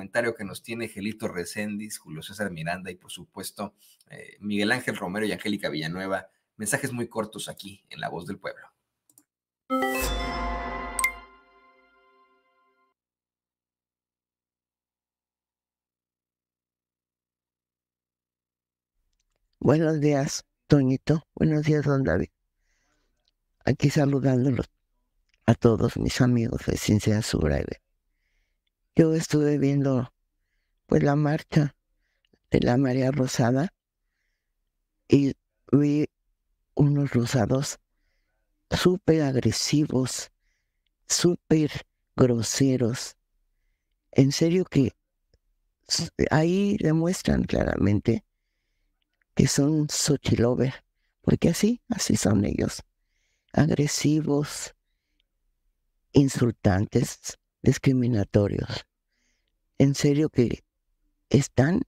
comentario que nos tiene Gelito Recendis, Julio César Miranda y por supuesto eh, Miguel Ángel Romero y Angélica Villanueva. Mensajes muy cortos aquí en La Voz del Pueblo. Buenos días, Toñito. Buenos días, don David. Aquí saludándolos a todos mis amigos de Ciencia breve yo estuve viendo pues la marcha de la María Rosada y vi unos rosados súper agresivos, súper groseros. En serio que ahí demuestran claramente que son Xochilover, porque así, así son ellos. Agresivos, insultantes, discriminatorios en serio que están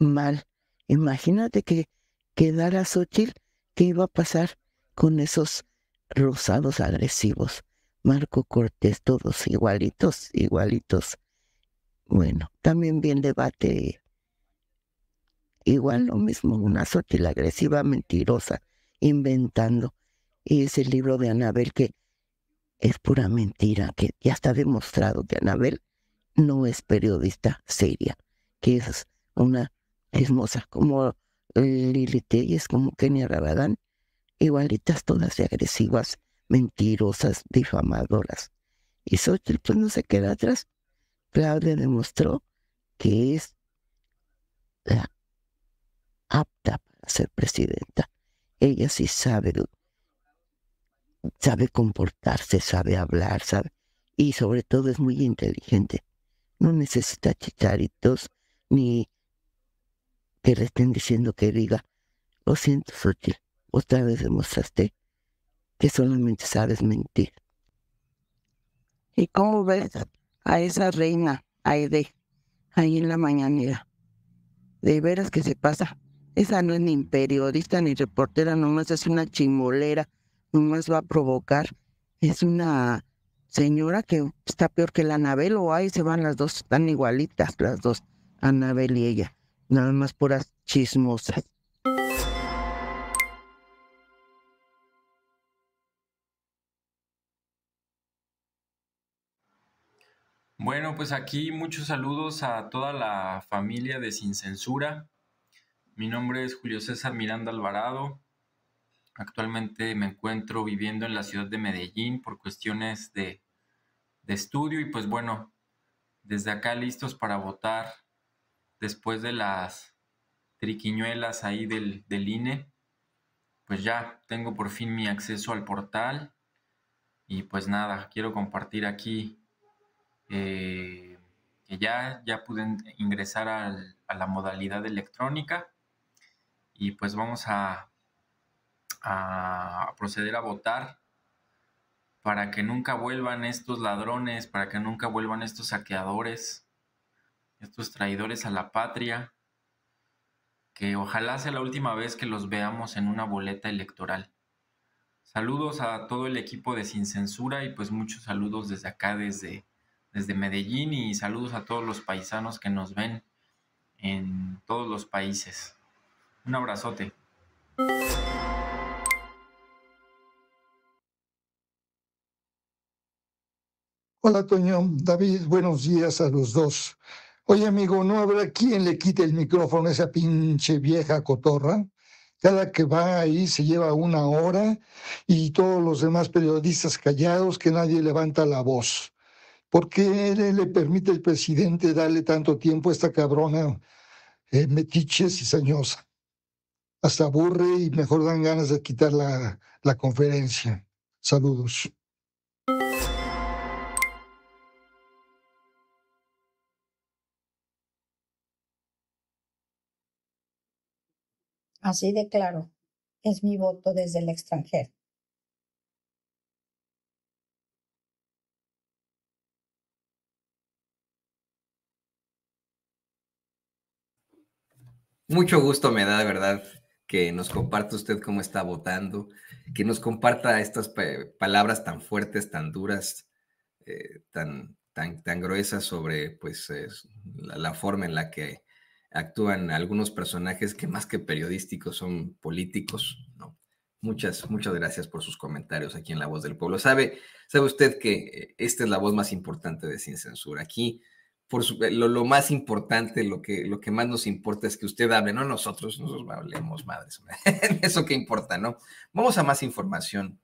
mal. Imagínate que quedara Xochitl, ¿qué iba a pasar con esos rosados agresivos? Marco Cortés, todos igualitos, igualitos. Bueno, también bien debate. Igual lo mismo, una Xochitl agresiva, mentirosa, inventando. Y ese libro de Anabel que es pura mentira, que ya está demostrado que Anabel no es periodista seria, que es una hermosa, como eh, Lili es como Kenia Rabadán, igualitas todas de agresivas, mentirosas, difamadoras. Y Xochitl pues, no se queda atrás. Claudia demostró que es la apta para ser presidenta. Ella sí sabe, sabe comportarse, sabe hablar, sabe, y sobre todo es muy inteligente no necesita chicharitos ni que le estén diciendo que diga, lo siento, Xochitl, otra vez demostraste que solamente sabes mentir. ¿Y cómo ves a esa reina, Aide, ahí en la mañanera? De veras que se pasa. Esa no es ni periodista ni reportera, nomás es una chimolera, nomás va a provocar. Es una señora que está peor que la Anabel o ahí se van las dos, están igualitas las dos, Anabel y ella, nada más puras chismosas. Bueno, pues aquí muchos saludos a toda la familia de Sin Censura. Mi nombre es Julio César Miranda Alvarado. Actualmente me encuentro viviendo en la ciudad de Medellín por cuestiones de, de estudio y pues bueno, desde acá listos para votar después de las triquiñuelas ahí del, del INE. Pues ya tengo por fin mi acceso al portal y pues nada, quiero compartir aquí eh, que ya, ya pude ingresar a la modalidad electrónica y pues vamos a a proceder a votar para que nunca vuelvan estos ladrones, para que nunca vuelvan estos saqueadores, estos traidores a la patria, que ojalá sea la última vez que los veamos en una boleta electoral. Saludos a todo el equipo de Sin Censura y pues muchos saludos desde acá, desde, desde Medellín y saludos a todos los paisanos que nos ven en todos los países. Un abrazote. Hola, Toño. David, buenos días a los dos. Oye, amigo, no habrá quien le quite el micrófono a esa pinche vieja cotorra. Cada que va ahí se lleva una hora y todos los demás periodistas callados que nadie levanta la voz. ¿Por qué le permite el presidente darle tanto tiempo a esta cabrona eh, metiche y sañosa? Hasta aburre y mejor dan ganas de quitar la, la conferencia. Saludos. Así de claro, es mi voto desde el extranjero. Mucho gusto me da, de verdad, que nos comparta usted cómo está votando, que nos comparta estas palabras tan fuertes, tan duras, eh, tan, tan, tan gruesas sobre pues, la, forma en la que actúan algunos personajes que más que periodísticos son políticos, ¿no? Muchas, muchas gracias por sus comentarios aquí en La Voz del Pueblo. Sabe, sabe usted que eh, esta es la voz más importante de Sin Censura. Aquí, por lo, más importante, lo que, lo que más nos importa es que usted hable, no nosotros, nos hablemos, madres. Eso que importa, ¿no? Vamos a más información